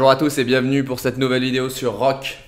Bonjour à tous et bienvenue pour cette nouvelle vidéo sur Rock.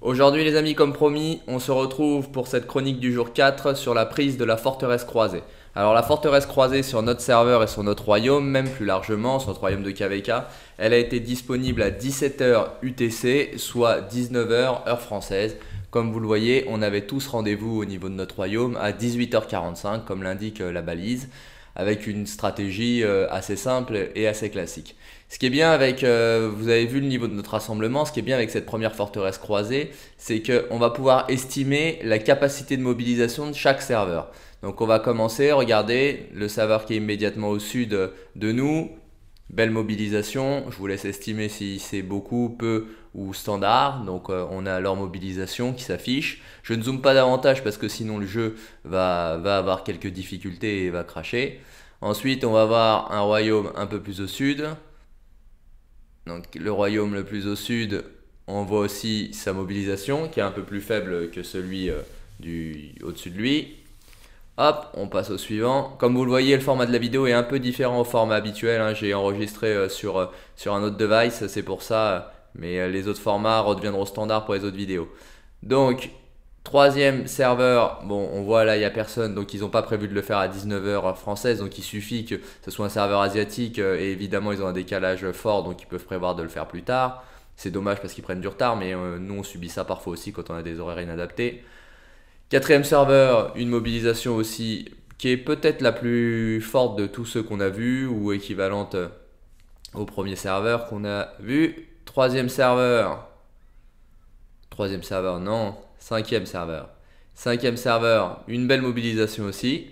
Aujourd'hui les amis comme promis, on se retrouve pour cette chronique du jour 4 sur la prise de la forteresse croisée. Alors la forteresse croisée sur notre serveur et sur notre royaume, même plus largement sur notre royaume de KVK, elle a été disponible à 17h UTC, soit 19h heure française. Comme vous le voyez, on avait tous rendez-vous au niveau de notre royaume à 18h45, comme l'indique euh, la balise avec une stratégie euh, assez simple et assez classique. Ce qui est bien avec, euh, vous avez vu le niveau de notre rassemblement, ce qui est bien avec cette première forteresse croisée, c'est qu'on va pouvoir estimer la capacité de mobilisation de chaque serveur. Donc on va commencer, regardez, le serveur qui est immédiatement au sud de nous, belle mobilisation, je vous laisse estimer si c'est beaucoup, peu standard. Donc euh, on a leur mobilisation qui s'affiche. Je ne zoome pas davantage parce que sinon le jeu va, avoir quelques difficultés et va cracher. Ensuite on va avoir un royaume un peu plus au sud. Donc le royaume le plus au sud, on voit aussi sa mobilisation qui est un peu plus faible que celui euh, du au-dessus de lui. Hop, on passe au suivant. Comme vous le voyez, le format de la vidéo est un peu différent au format habituel. Hein. J'ai enregistré euh, sur, sur un autre device, c'est pour ça mais euh, les autres formats redeviendront standard pour les autres vidéos. Donc, troisième serveur, bon, on voit là, il n'y a personne, donc ils n'ont pas prévu de le faire à 19h française, donc il suffit que ce soit un serveur asiatique, euh, et évidemment, ils ont un décalage fort, donc ils peuvent prévoir de le faire plus tard. C'est dommage parce qu'ils prennent du retard, mais euh, nous, on subit ça parfois aussi quand on a des horaires inadaptés. Quatrième serveur, une mobilisation aussi qui est peut-être la plus forte de tous ceux qu'on a vus, ou équivalente au premier serveur qu'on a vu. Troisième serveur. Troisième serveur, non. Cinquième serveur. Cinquième serveur, une belle mobilisation aussi.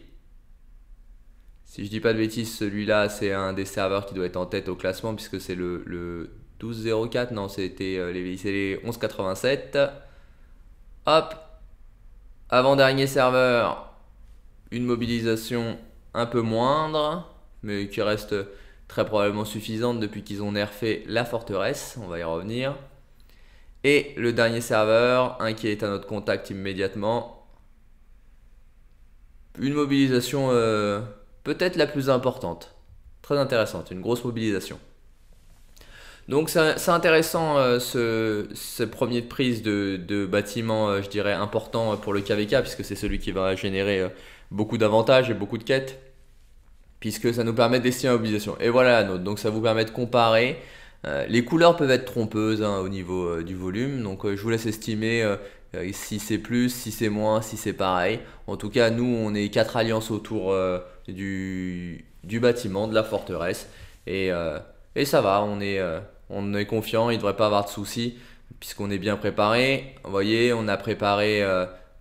Si je dis pas de bêtises, celui-là, c'est un des serveurs qui doit être en tête au classement puisque c'est le, le 12.04. Non, c'était euh, les, les 11.87. Hop. Avant-dernier serveur, une mobilisation un peu moindre, mais qui reste très probablement suffisante depuis qu'ils ont nerfé la forteresse, on va y revenir. Et le dernier serveur, un qui est à notre contact immédiatement. Une mobilisation euh, peut-être la plus importante. Très intéressante, une grosse mobilisation. Donc c'est intéressant euh, ce, premier prise de, bâtiment, euh, je dirais, important pour le KVK, puisque c'est celui qui va générer beaucoup d'avantages et beaucoup de quêtes puisque ça nous permet d'estimer l'obligation. Et voilà la nôtre. Donc ça vous permet de comparer. Euh, les couleurs peuvent être trompeuses hein, au niveau euh, du volume, donc euh, je vous laisse estimer si c'est plus, si c'est moins, si c'est pareil. En tout cas, nous, on est quatre alliances autour du, du, bâtiment, de la forteresse, et, et ça va, on est, on est confiant, il ne devrait pas avoir de soucis, puisqu'on est bien préparé. Vous voyez, on a préparé,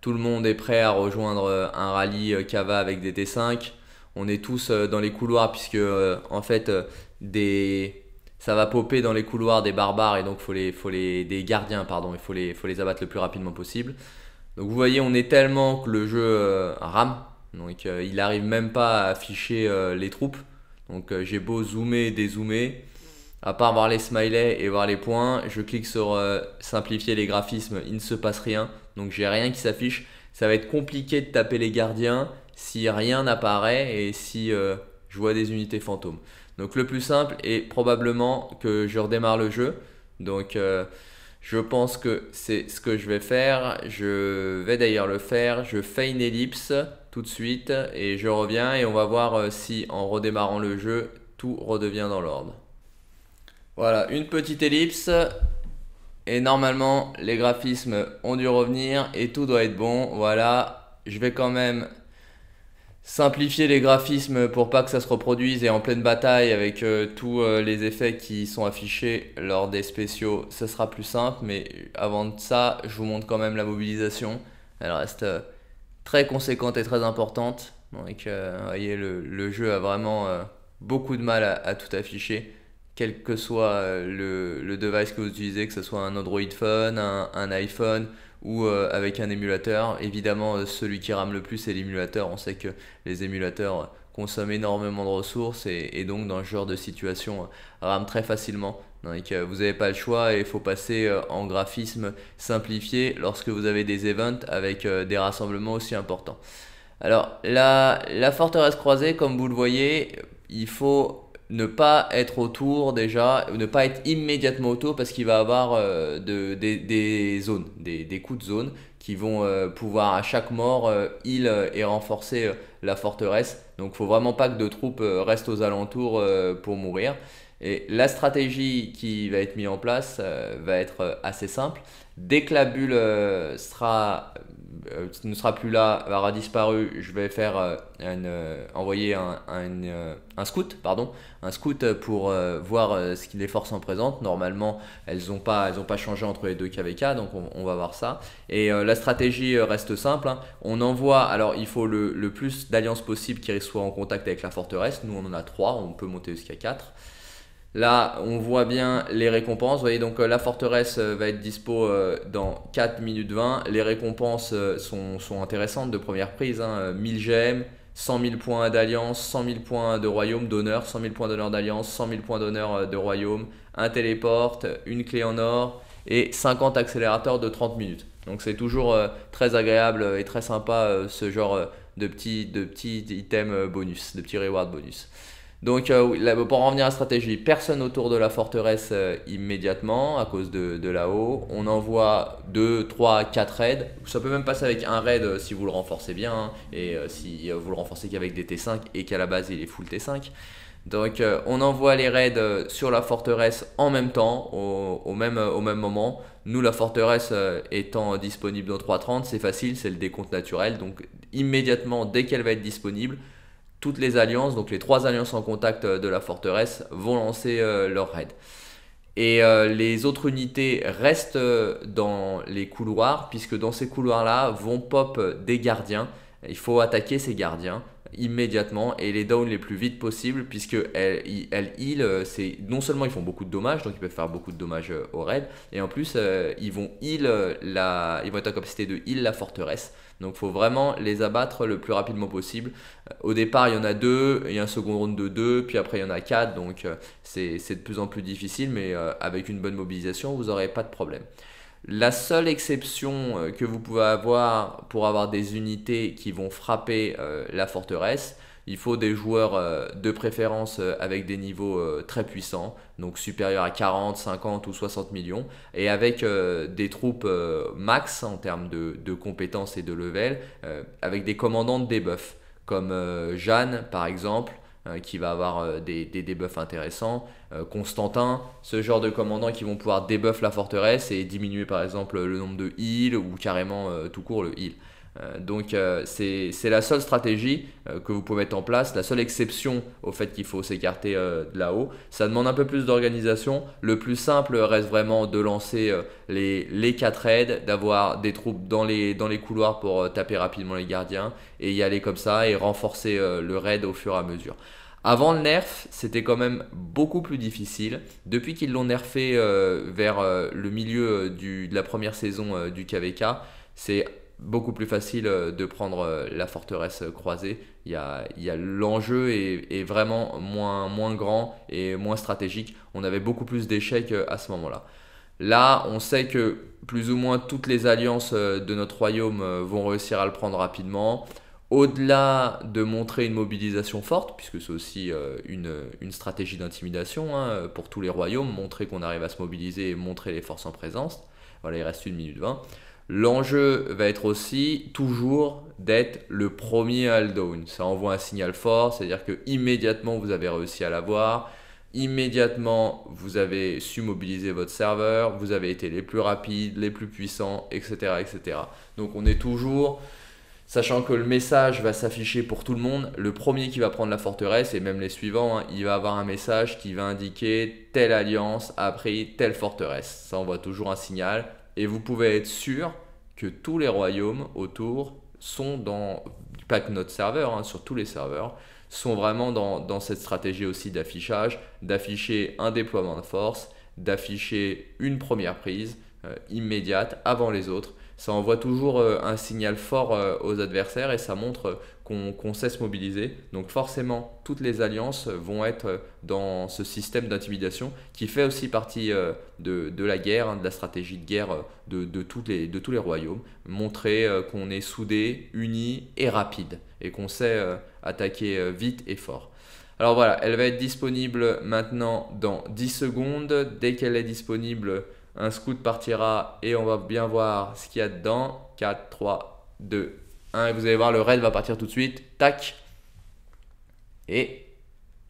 tout le monde est prêt à rejoindre un rallye Cava avec des T5 on est tous euh, dans les couloirs puisque euh, en fait euh, des ça va popper dans les couloirs des barbares et donc faut les, des gardiens pardon, il faut les, faut les abattre le plus rapidement possible. Donc vous voyez, on est tellement que le jeu rame, donc il n'arrive même pas à afficher les troupes. Donc j'ai beau zoomer dézoomer, à part voir les smileys et voir les points, je clique sur simplifier les graphismes, il ne se passe rien. Donc j'ai rien qui s'affiche. Ça va être compliqué de taper les gardiens si rien n'apparaît et si euh, je vois des unités fantômes. Donc le plus simple est probablement que je redémarre le jeu. Donc euh, je pense que c'est ce que je vais faire. Je vais d'ailleurs le faire. Je fais une ellipse tout de suite et je reviens et on va voir euh, si en redémarrant le jeu, tout redevient dans l'ordre. Voilà, une petite ellipse. Et normalement, les graphismes ont dû revenir et tout doit être bon. Voilà, je vais quand même simplifier les graphismes pour pas que ça se reproduise et en pleine bataille avec euh, tous euh, les effets qui sont affichés lors des spéciaux, ce sera plus simple. Mais avant de ça, je vous montre quand même la mobilisation. Elle reste euh, très conséquente et très importante. Donc, voyez, le, jeu a vraiment beaucoup de mal à, tout afficher, quel que soit le, device que vous utilisez, que ce soit un Android phone, un, un iPhone ou euh, avec un émulateur. Évidemment, euh, celui qui rame le plus, c'est l'émulateur. On sait que les émulateurs consomment énormément de ressources et, donc dans ce genre de situation, euh, rame très facilement. Donc vous n'avez pas le choix et il faut passer en graphisme simplifié lorsque vous avez des events avec des rassemblements aussi importants. Alors la forteresse croisée, comme vous le voyez, il faut ne pas être autour déjà, ne pas être immédiatement autour parce qu'il va avoir euh, de, des, zones, des, coups de zone qui vont euh, pouvoir à chaque mort il euh, et renforcer la forteresse. Donc faut vraiment pas que de troupes restent aux alentours pour mourir. Et la stratégie qui va être mise en place va être assez simple. Dès que la bulle sera euh, ne sera plus là, aura disparu, je vais faire euh, euh, envoyer un, un, scout, pardon, un scout pour voir ce qu'il les forces en présente. Normalement, elles n'ont pas, elles ont pas changé entre les deux KVK, donc on, va voir ça. Et la stratégie reste simple. Hein. On envoie, alors il faut le, plus d'alliances possible qui soient en contact avec la forteresse. Nous, on en a 3, on peut monter jusqu'à 4. Là, on voit bien les récompenses. Vous voyez, donc euh, la forteresse euh, va être dispo euh, dans 4 minutes 20. Les récompenses sont, intéressantes de première prise. 1000 hein. gemmes, 100 000 points d'alliance, 100 000 points de royaume d'honneur, 100 000 points d'honneur d'alliance, 100 000 points d'honneur de royaume, un téléporte, une clé en or et 50 accélérateurs de 30 minutes. Donc c'est toujours très agréable et très sympa ce genre de petits, de petits items bonus, de petits rewards bonus. Donc, euh, pour en revenir à la stratégie, personne autour de la forteresse euh, immédiatement à cause de, de là-haut. On envoie 2, 3, 4 raids. Ça peut même passer avec un raid euh, si vous le renforcez bien. Hein, et si vous le renforcez qu'avec des T5 et qu'à la base il est full T5. Donc, on envoie les raids sur la forteresse en même temps, au, même, au même moment. Nous, la forteresse étant disponible dans 3.30, c'est facile, c'est le décompte naturel. Donc, immédiatement, dès qu'elle va être disponible, toutes les alliances, donc les trois alliances en contact euh, de la forteresse, vont lancer euh, leur raid. Et euh, les autres unités restent dans les couloirs, puisque dans ces couloirs-là vont pop des gardiens. Il faut attaquer ces gardiens immédiatement et les down les plus vite possible puisque elles, heal, euh, c'est non seulement ils font beaucoup de dommages donc ils peuvent faire beaucoup de dommages euh, au raid et en plus euh, ils vont heal la ils vont être en capacité de heal la forteresse donc faut vraiment les abattre le plus rapidement possible au départ il y en a deux il y a un second round de deux puis après il y en a quatre donc c'est de plus en plus difficile mais avec une bonne mobilisation vous n'aurez pas de problème la seule exception euh, que vous pouvez avoir pour avoir des unités qui vont frapper euh, la forteresse, il faut des joueurs euh, de préférence avec des niveaux très puissants, donc supérieurs à 40, 50 ou 60 millions, et avec des troupes max en termes de, de, compétences et de level, avec des commandants de debuff, comme Jeanne par exemple, euh, qui va avoir euh, des, des debuffs intéressants. Euh, Constantin, ce genre de commandants qui vont pouvoir debuff la forteresse et diminuer par exemple le nombre de heals ou carrément tout court le heal. Euh, donc euh, c'est la seule stratégie euh, que vous pouvez mettre en place, la seule exception au fait qu'il faut s'écarter de là-haut. Ça demande un peu plus d'organisation. Le plus simple reste vraiment de lancer les, les 4 raids, d'avoir des troupes dans les, dans les couloirs pour taper rapidement les gardiens et y aller comme ça et renforcer le raid au fur et à mesure. Avant le nerf, c'était quand même beaucoup plus difficile. Depuis qu'ils l'ont nerfé vers le milieu de la première saison du KVK, c'est beaucoup plus facile euh, de prendre euh, la forteresse croisée. Il y a, l'enjeu est, vraiment moins, grand et moins stratégique. On avait beaucoup plus d'échecs euh, à ce moment-là. Là, on sait que plus ou moins toutes les alliances de notre royaume vont réussir à le prendre rapidement. Au-delà de montrer une mobilisation forte, puisque c'est aussi une, stratégie d'intimidation hein, pour tous les royaumes, montrer qu'on arrive à se mobiliser et montrer les forces en présence. Voilà, il reste une minute vingt. L'enjeu va être aussi toujours d'être le premier all-down. Ça envoie un signal fort, c'est-à-dire que immédiatement vous avez réussi à l'avoir, immédiatement vous avez su mobiliser votre serveur, vous avez été les plus rapides, les plus puissants, etc. etc. Donc on est toujours, sachant que le message va s'afficher pour tout le monde, le premier qui va prendre la forteresse et même les suivants, hein, il va avoir un message qui va indiquer telle alliance a pris telle forteresse. Ça envoie toujours un signal et vous pouvez être sûr que tous les royaumes autour sont dans, pas que notre serveur, hein, sur tous les serveurs, sont vraiment dans, cette stratégie aussi d'affichage, d'afficher un déploiement de force, d'afficher une première prise euh, immédiate avant les autres ça envoie toujours euh, un signal fort euh, aux adversaires et ça montre euh, qu'on sait se mobiliser. Donc forcément, toutes les alliances vont être dans ce système d'intimidation qui fait aussi partie de, la guerre, hein, de la stratégie de guerre de, de tous les royaumes. Montrer qu'on est soudé, uni et rapide et qu'on sait attaquer vite et fort. Alors voilà, elle va être disponible maintenant dans 10 secondes. Dès qu'elle est disponible, un scout partira et on va bien voir ce qu'il y a dedans. 4, 3, 2, 1. Et vous allez voir, le raid va partir tout de suite. Tac. Et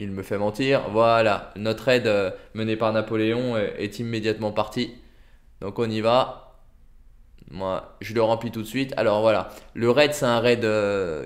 il me fait mentir. Voilà, notre raid euh, mené par Napoléon euh, est immédiatement parti. Donc on y va. Moi, je le remplis tout de suite. Alors voilà, le raid, c'est un raid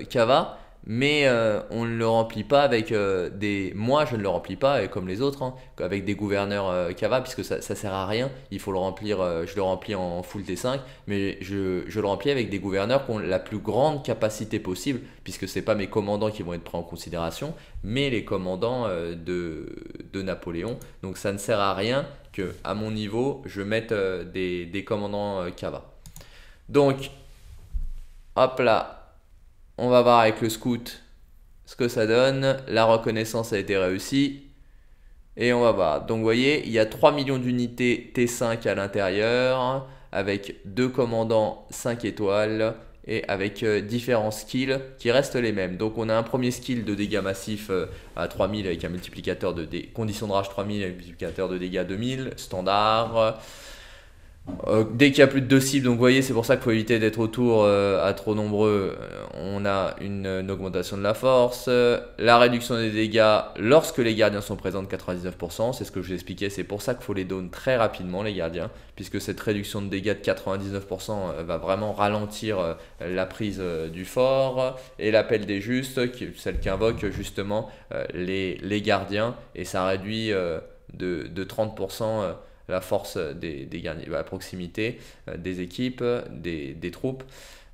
Kava. Euh, mais euh, on ne le remplit pas avec euh, des. Moi, je ne le remplis pas, et comme les autres, hein, avec des gouverneurs Kava euh, puisque ça, ne sert à rien. Il faut le remplir, je le remplis en full T5, mais je, le remplis avec des gouverneurs qui ont la plus grande capacité possible, puisque ce pas mes commandants qui vont être pris en considération, mais les commandants de, Napoléon. Donc ça ne sert à rien que, à mon niveau, je mette des, des commandants Kava. Donc, hop là, on va voir avec le scout ce que ça donne. La reconnaissance a été réussie. Et on va voir. Donc vous voyez, il y a 3 millions d'unités T5 à l'intérieur, avec deux commandants 5 étoiles, et avec euh, différents skills qui restent les mêmes. Donc on a un premier skill de dégâts massifs euh, à 3000 avec un multiplicateur de conditions de rage 3000 et un multiplicateur de dégâts 2000, standard. Euh, dès qu'il y a plus de deux cibles, donc vous voyez, c'est pour ça qu'il faut éviter d'être autour euh, à trop nombreux. On a une, augmentation de la force, la réduction des dégâts lorsque les gardiens sont présents de 99%. C'est ce que je vous expliquais, c'est pour ça qu'il faut les donner très rapidement, les gardiens, puisque cette réduction de dégâts de 99% euh, va vraiment ralentir la prise du fort et l'appel des justes, qui, celle qu'invoquent justement les, les, gardiens, et ça réduit de, de 30% la force euh, des, des bah, la proximité euh, des équipes, des, des troupes.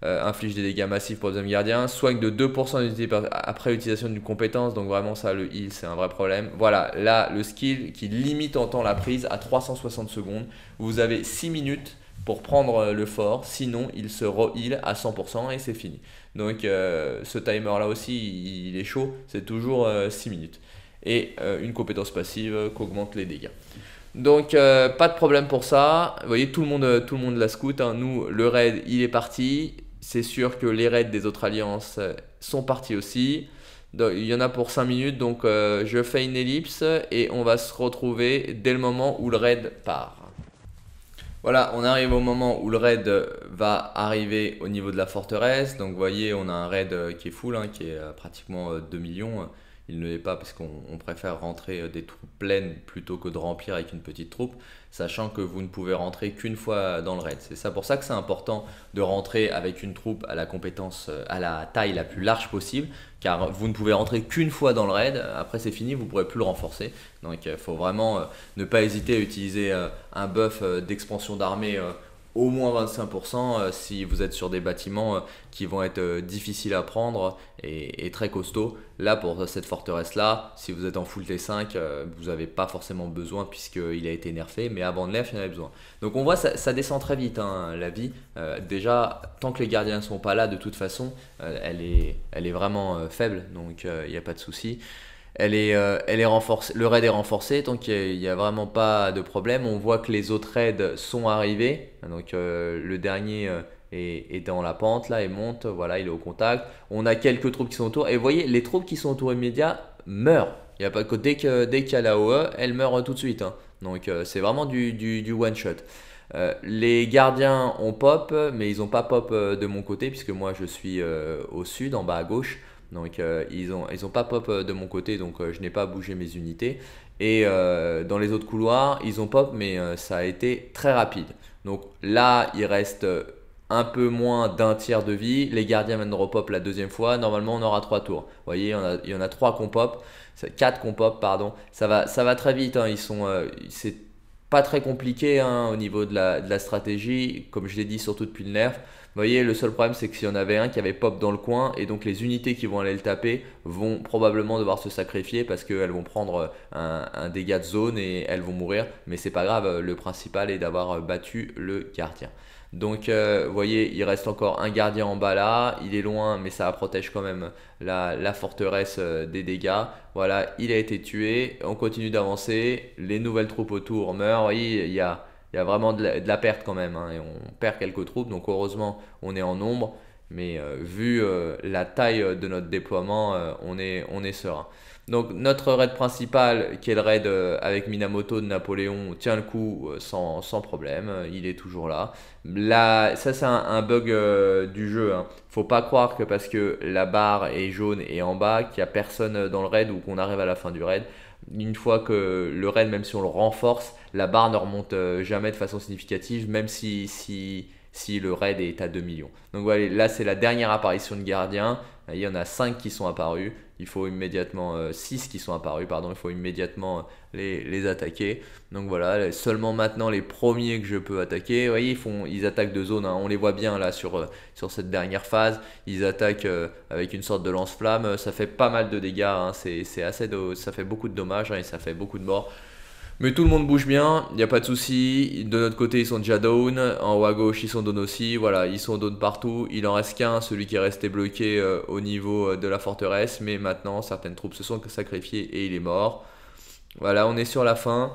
Euh, inflige des dégâts massifs pour les hommes gardiens, soigne de 2% après l'utilisation d'une compétence, donc vraiment ça, le heal, c'est un vrai problème. Voilà, là, le skill qui limite en temps la prise à 360 secondes, vous avez 6 minutes pour prendre le fort, sinon il se re-heal à 100% et c'est fini. Donc ce timer là aussi, il, est chaud, c'est toujours 6 minutes. Et une compétence passive qu'augmente les dégâts. Donc euh, pas de problème pour ça. Vous voyez, tout le monde, euh, tout le monde la scout, hein. Nous, le raid, il est parti. C'est sûr que les raids des autres alliances euh, sont partis aussi. il y en a pour 5 minutes, donc je fais une ellipse et on va se retrouver dès le moment où le raid part. Voilà, on arrive au moment où le raid va arriver au niveau de la forteresse. Donc vous voyez, on a un raid qui est full, hein, qui est pratiquement 2 millions il ne l'est pas parce qu'on préfère rentrer euh, des troupes pleines plutôt que de remplir avec une petite troupe, sachant que vous ne pouvez rentrer qu'une fois dans le raid. C'est ça pour ça que c'est important de rentrer avec une troupe à la compétence, euh, à la taille la plus large possible, car vous ne pouvez rentrer qu'une fois dans le raid, après c'est fini, vous ne pourrez plus le renforcer. Donc il euh, faut vraiment ne pas hésiter à utiliser un buff d'expansion d'armée au moins 25% euh, si vous êtes sur des bâtiments euh, qui vont être euh, difficiles à prendre et, très costauds. Là, pour cette forteresse-là, si vous êtes en full T5, vous n'avez pas forcément besoin puisqu'il a été nerfé, mais avant de nerf, il y en avait besoin. Donc on voit, ça, ça descend très vite, hein, la vie. déjà, tant que les gardiens ne sont pas là, de toute façon, elle, est, elle est vraiment faible, donc il n'y a pas de souci elle est, euh, le raid est renforcé, donc il n'y a, vraiment pas de problème. On voit que les autres raids sont arrivés, donc euh, le dernier euh, est, dans la pente, là, et monte, voilà, il est au contact. On a quelques troupes qui sont autour, et vous voyez, les troupes qui sont autour immédiat meurent. Il y a pas, dès qu'il dès y a la OE, elle meurt tout de suite. Hein. Donc c'est vraiment du, one-shot. les gardiens ont pop, mais ils n'ont pas pop de mon côté, puisque moi je suis au sud, en bas à gauche. Donc euh, ils n'ont ils ont pas pop euh, de mon côté, donc euh, je n'ai pas bougé mes unités. Et dans les autres couloirs, ils ont pop, mais ça a été très rapide. Donc là, il reste un peu moins d'un tiers de vie. Les gardiens viennent repop la deuxième fois. Normalement, on aura trois tours. Vous voyez, il y en a trois qu'on pop, quatre qu'on pop, pardon. Ça va, ça va très vite. Hein. Ils sont, pas très compliqué hein, au niveau de la, stratégie, comme je l'ai dit, surtout depuis le nerf. Vous voyez, le seul problème, c'est que s'il y en avait un qui avait pop dans le coin, et donc les unités qui vont aller le taper vont probablement devoir se sacrifier parce qu'elles vont prendre un, un, dégât de zone et elles vont mourir. Mais c'est pas grave, le principal est d'avoir battu le quartier. Donc, vous euh, voyez, il reste encore un gardien en bas là. Il est loin, mais ça protège quand même la, la forteresse euh, des dégâts. Voilà, il a été tué. On continue d'avancer. Les nouvelles troupes autour meurent. Voyez, il y a, y a vraiment de la, perte quand même. Hein, et on perd quelques troupes. Donc, heureusement, on est en nombre. Mais euh, vu euh, la taille euh, de notre déploiement, on, est, on est serein. Donc notre raid principal, qui est le raid avec Minamoto de Napoléon, tient le coup sans, problème, il est toujours là. là ça c'est un, bug du jeu. Hein. Faut pas croire que parce que la barre est jaune et en bas, qu'il n'y a personne dans le raid ou qu'on arrive à la fin du raid. Une fois que le raid, même si on le renforce, la barre ne remonte jamais de façon significative, même si, si si le raid est à 2 millions. Donc voilà, là c'est la dernière apparition de gardien. Euh, il y en a 5 qui sont apparus. Il faut immédiatement 6 euh, qui sont apparus, pardon, il faut immédiatement euh, les, attaquer. Donc voilà, seulement maintenant les premiers que je peux attaquer. Vous voyez, ils, font, ils attaquent de zone, hein. on les voit bien là sur, cette dernière phase. Ils attaquent avec une sorte de lance-flamme. Ça fait pas mal de dégâts, hein. c'est, assez ça fait beaucoup de dommages hein, et ça fait beaucoup de morts. Mais tout le monde bouge bien, il n'y a pas de souci. De notre côté, ils sont déjà down. En haut à gauche, ils sont down aussi. Voilà, ils sont down partout. Il en reste qu'un, celui qui est resté bloqué euh, au niveau euh, de la forteresse. Mais maintenant, certaines troupes se sont sacrifiées et il est mort. Voilà, on est sur la fin.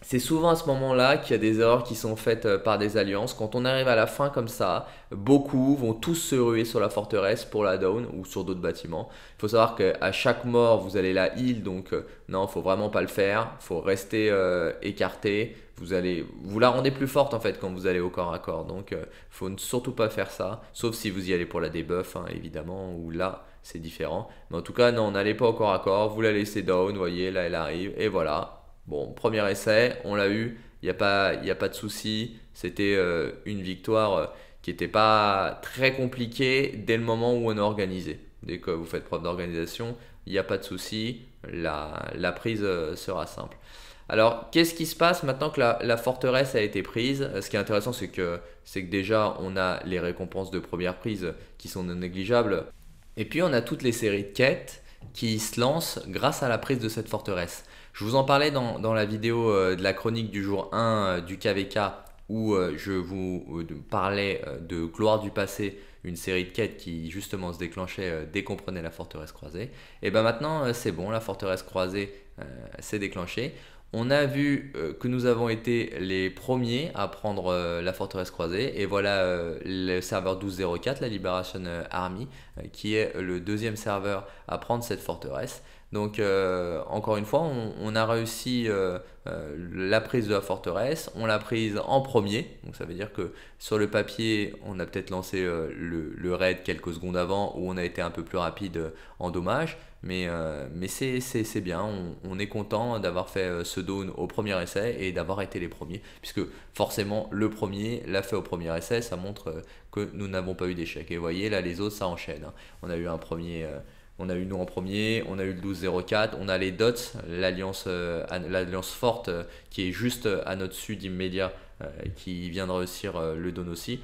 C'est souvent à ce moment-là qu'il y a des erreurs qui sont faites euh, par des alliances. Quand on arrive à la fin comme ça, beaucoup vont tous se ruer sur la forteresse pour la down ou sur d'autres bâtiments. Il faut savoir qu'à chaque mort, vous allez la heal, donc euh, non, faut vraiment pas le faire. Faut rester euh, écarté. Vous allez, vous la rendez plus forte en fait quand vous allez au corps à corps. Donc ne faut surtout pas faire ça, sauf si vous y allez pour la debuff, hein, évidemment, ou là c'est différent. Mais en tout cas, non, n'allez pas au corps à corps. Vous la laissez down, voyez, là elle arrive, et voilà Bon, premier essai, on l'a eu, il n'y a, pas, a pas de souci. C'était euh, une victoire euh, qui n'était pas très compliquée dès le moment où on a organisé. Dès que vous faites preuve d'organisation, il n'y a pas de souci, la, prise euh, sera simple. Alors, qu'est-ce qui se passe maintenant que la, forteresse a été prise Ce qui est intéressant, c'est que, que déjà, on a les récompenses de première prise qui sont non négligeables. Et puis, on a toutes les séries de quêtes qui se lancent grâce à la prise de cette forteresse. Je vous en parlais dans, la vidéo euh, de la chronique du jour 1 euh, du KVK où euh, je vous parlais de Gloire du passé, une série de quêtes qui justement se déclenchait dès qu'on prenait la forteresse croisée. Et bien maintenant, c'est bon, la forteresse croisée s'est déclenchée. On a vu que nous avons été les premiers à prendre la forteresse croisée et voilà le serveur 1204, la Liberation Army, qui est le deuxième serveur à prendre cette forteresse. Donc, euh, encore une fois, on, a réussi euh, euh, la prise de la forteresse, on l'a prise en premier. Donc, ça veut dire que sur le papier, on a peut-être lancé le, raid quelques secondes avant où on a été un peu plus rapide en dommage. Mais, c'est bien, on, on, est content d'avoir fait ce down au premier essai et d'avoir été les premiers, puisque forcément le premier l'a fait au premier essai, ça montre que nous n'avons pas eu d'échec. Et vous voyez, là les autres ça enchaîne. Hein. On a eu un premier on a eu nous en premier, on a eu le 12-04, on a les DOTS, l'alliance euh, l'alliance forte euh, qui est juste euh, à notre sud immédiat, qui vient de réussir le don aussi.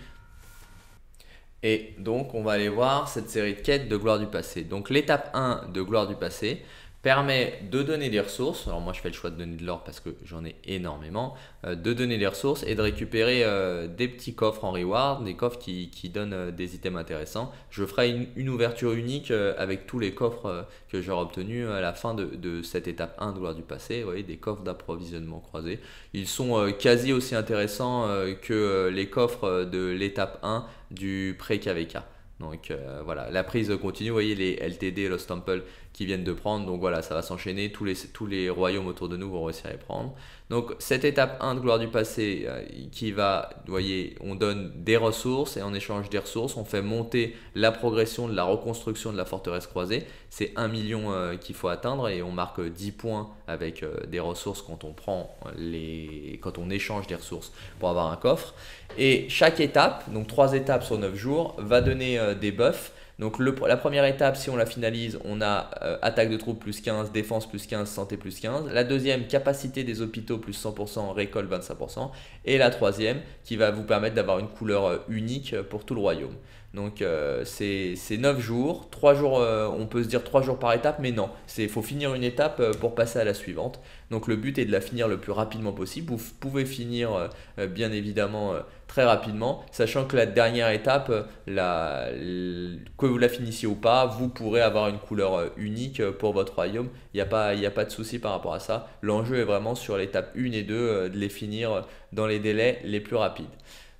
Et donc on va aller voir cette série de quêtes de gloire du passé. Donc l'étape 1 de gloire du passé, permet de donner des ressources. Alors moi je fais le choix de donner de l'or parce que j'en ai énormément, euh, de donner des ressources et de récupérer euh, des petits coffres en reward, des coffres qui, qui donnent euh, des items intéressants. Je ferai une, ouverture unique avec tous les coffres que j'aurai obtenus à la fin de, cette étape 1 de l'or du passé, vous voyez, des coffres d'approvisionnement croisés. Ils sont quasi aussi intéressants que les coffres de l'étape 1 du pré-KVK. Donc voilà, la prise continue, vous voyez les LTD, Lost Temple qui viennent de prendre. Donc voilà, ça va s'enchaîner. Tous les, royaumes autour de nous vont réussir à les prendre. Donc cette étape 1 de gloire du passé euh, qui va, vous voyez, on donne des ressources et en échange des ressources, on fait monter la progression de la reconstruction de la forteresse croisée. C'est 1 million euh, qu'il faut atteindre et on marque 10 points avec euh, des ressources quand on prend les quand on échange des ressources pour avoir un coffre. Et chaque étape, donc 3 étapes sur 9 jours, va donner des buffs donc la première étape, si on la finalise, on a euh, attaque de troupes plus 15, défense plus 15, santé plus 15. La deuxième, capacité des hôpitaux plus 100%, récolte 25%. Et la troisième, qui va vous permettre d'avoir une couleur euh, unique euh, pour tout le royaume. Donc euh, c'est 9 jours, 3 jours, euh, on peut se dire 3 jours par étape, mais non, il faut finir une étape euh, pour passer à la suivante. Donc le but est de la finir le plus rapidement possible. Vous pouvez finir bien évidemment très rapidement, sachant que la dernière étape, la, que vous la finissiez ou pas, vous pourrez avoir une couleur unique pour votre royaume. Il n'y a, pas, a pas de souci par rapport à ça. L'enjeu est vraiment sur l'étape 1 et 2 de les finir dans les délais les plus rapides.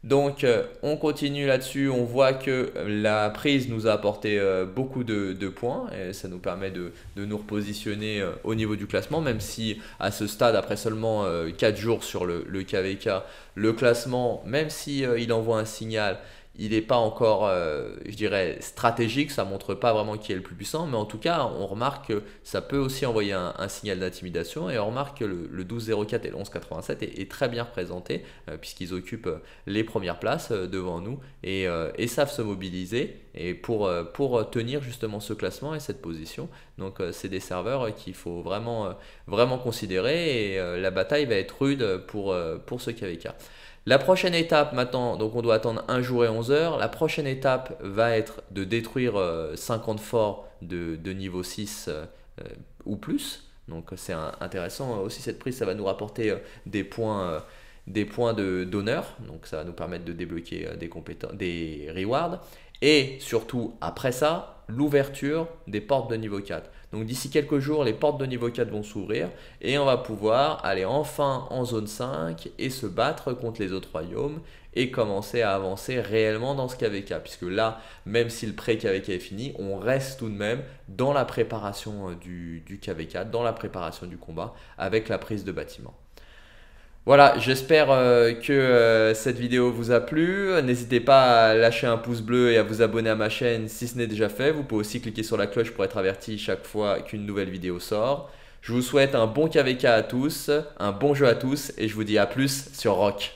Donc euh, on continue là-dessus, on voit que euh, la prise nous a apporté euh, beaucoup de, points et ça nous permet de, nous repositionner au niveau du classement, même si à ce stade, après seulement 4 jours sur le, KVK, le classement, même s'il si, il envoie un signal, il n'est pas encore, euh, je dirais, stratégique, ça montre pas vraiment qui est le plus puissant, mais en tout cas, on remarque que ça peut aussi envoyer un, signal d'intimidation, et on remarque que le, 1204 et le 1187 est, très bien représenté, euh, puisqu'ils occupent euh, les premières places devant nous, et, savent se mobiliser et pour, pour tenir justement ce classement et cette position. Donc, c'est des serveurs qu'il faut vraiment, vraiment considérer, et la bataille va être rude pour, pour ce KVK. La prochaine étape maintenant, donc on doit attendre un jour et 11 heures. La prochaine étape va être de détruire 50 euh, forts de, niveau 6 euh, euh, ou plus. Donc c'est intéressant aussi cette prise, ça va nous rapporter des points des points d'honneur, donc ça va nous permettre de débloquer des des rewards, et surtout après ça, l'ouverture des portes de niveau 4. Donc d'ici quelques jours, les portes de niveau 4 vont s'ouvrir et on va pouvoir aller enfin en zone 5 et se battre contre les autres royaumes et commencer à avancer réellement dans ce KVK. Puisque là, même si le pré-KVK est fini, on reste tout de même dans la préparation euh, du, du KVK, dans la préparation du combat avec la prise de bâtiment. Voilà, j'espère euh, que euh, cette vidéo vous a plu. N'hésitez pas à lâcher un pouce bleu et à vous abonner à ma chaîne si ce n'est déjà fait. Vous pouvez aussi cliquer sur la cloche pour être averti chaque fois qu'une nouvelle vidéo sort. Je vous souhaite un bon KVK à tous, un bon jeu à tous et je vous dis à plus sur Rock.